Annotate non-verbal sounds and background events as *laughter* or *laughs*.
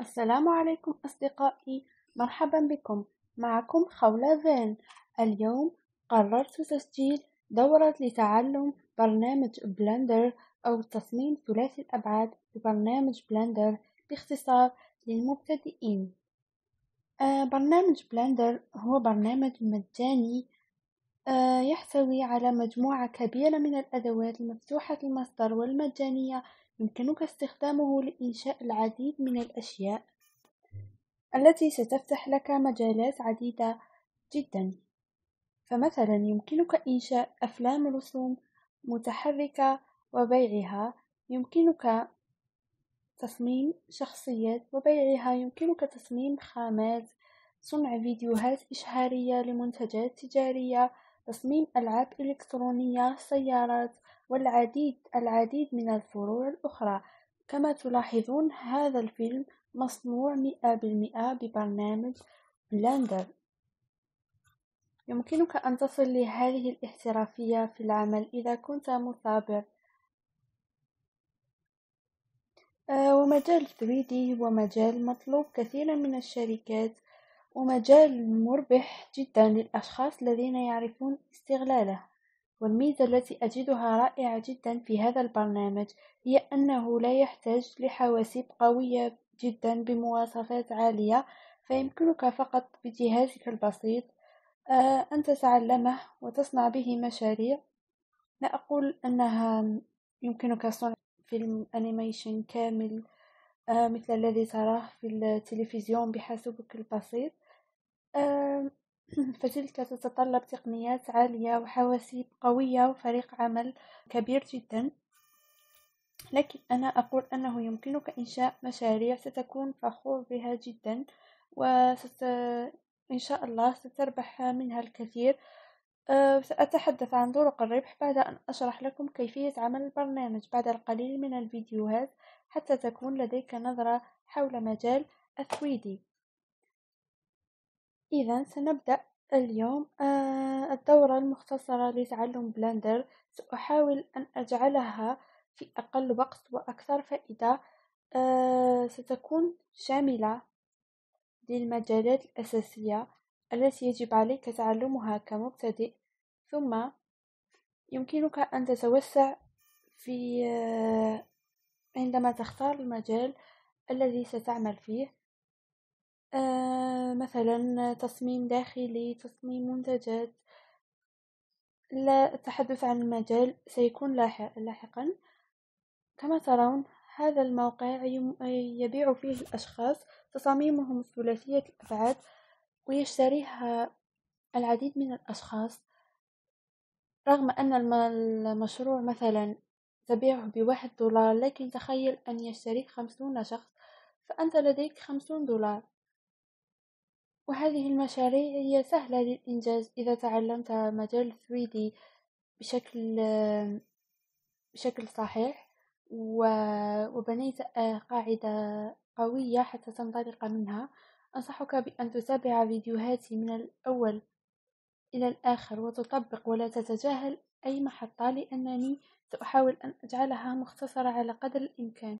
السلام عليكم أصدقائي مرحبا بكم معكم خولة فان اليوم قررت تسجيل دورة لتعلم برنامج بلندر أو تصميم ثلاثي الأبعاد ببرنامج بلندر باختصار للمبتدئين آه، برنامج بلندر هو برنامج مجاني آه، يحتوي على مجموعة كبيرة من الأدوات المفتوحة المصدر والمجانية يمكنك استخدامه لإنشاء العديد من الأشياء التي ستفتح لك مجالات عديدة جدا فمثلا يمكنك إنشاء أفلام رسوم متحركة وبيعها يمكنك تصميم شخصيات وبيعها يمكنك تصميم خامات صنع فيديوهات إشهارية لمنتجات تجارية تصميم ألعاب إلكترونية سيارات والعديد العديد من الفروع الأخرى كما تلاحظون هذا الفيلم مصنوع مئة بالمئة ببرنامج بلندر يمكنك أن تصل لهذه الاحترافية في العمل إذا كنت مثابر آه، ومجال 3D هو مجال مطلوب كثيرا من الشركات ومجال مربح جدا للأشخاص الذين يعرفون استغلاله والميزة التي أجدها رائعة جدا في هذا البرنامج هي أنه لا يحتاج لحواسيب قوية جدا بمواصفات عالية فيمكنك فقط بجهازك البسيط آه، أن تتعلمه وتصنع به مشاريع لا أقول أنها يمكنك صنع فيلم أنيميشن كامل آه، مثل الذي تراه في التلفزيون بحاسوبك البسيط آه، *laughs* فتلك تتطلب تقنيات عالية وحواسيب قوية وفريق عمل كبير جدا لكن أنا أقول أنه يمكنك إنشاء مشاريع ستكون فخور بها جدا وست... إن شاء الله ستربح منها الكثير أه سأتحدث عن طرق الربح بعد أن أشرح لكم كيفية عمل البرنامج بعد القليل من الفيديوهات حتى تكون لديك نظرة حول مجال الثويدي إذا سنبدأ اليوم آه، الدورة المختصرة لتعلم بلندر سأحاول أن أجعلها في أقل وقت وأكثر فائدة آه، ستكون شاملة للمجالات الأساسية التي يجب عليك تعلمها كمبتدئ ثم يمكنك أن تتوسع في آه، عندما تختار المجال الذي ستعمل فيه آه مثلا تصميم داخلي تصميم منتجات لا التحدث عن المجال سيكون لاحقا كما ترون هذا الموقع يبيع فيه الأشخاص تصاميمهم ثلاثية الأبعاد ويشتريها العديد من الأشخاص رغم أن المشروع مثلا تبيعه بواحد دولار لكن تخيل أن يشتريه خمسون شخص فأنت لديك خمسون دولار وهذه المشاريع هي سهلة للإنجاز إذا تعلمت مجال 3D بشكل بشكل صحيح وبنيت آه، قاعدة قوية حتى تنطلق منها أنصحك بأن تتابع فيديوهاتي من الأول إلى الآخر وتطبق ولا تتجاهل أي محطة لأنني سأحاول أن أجعلها مختصرة على قدر الإمكان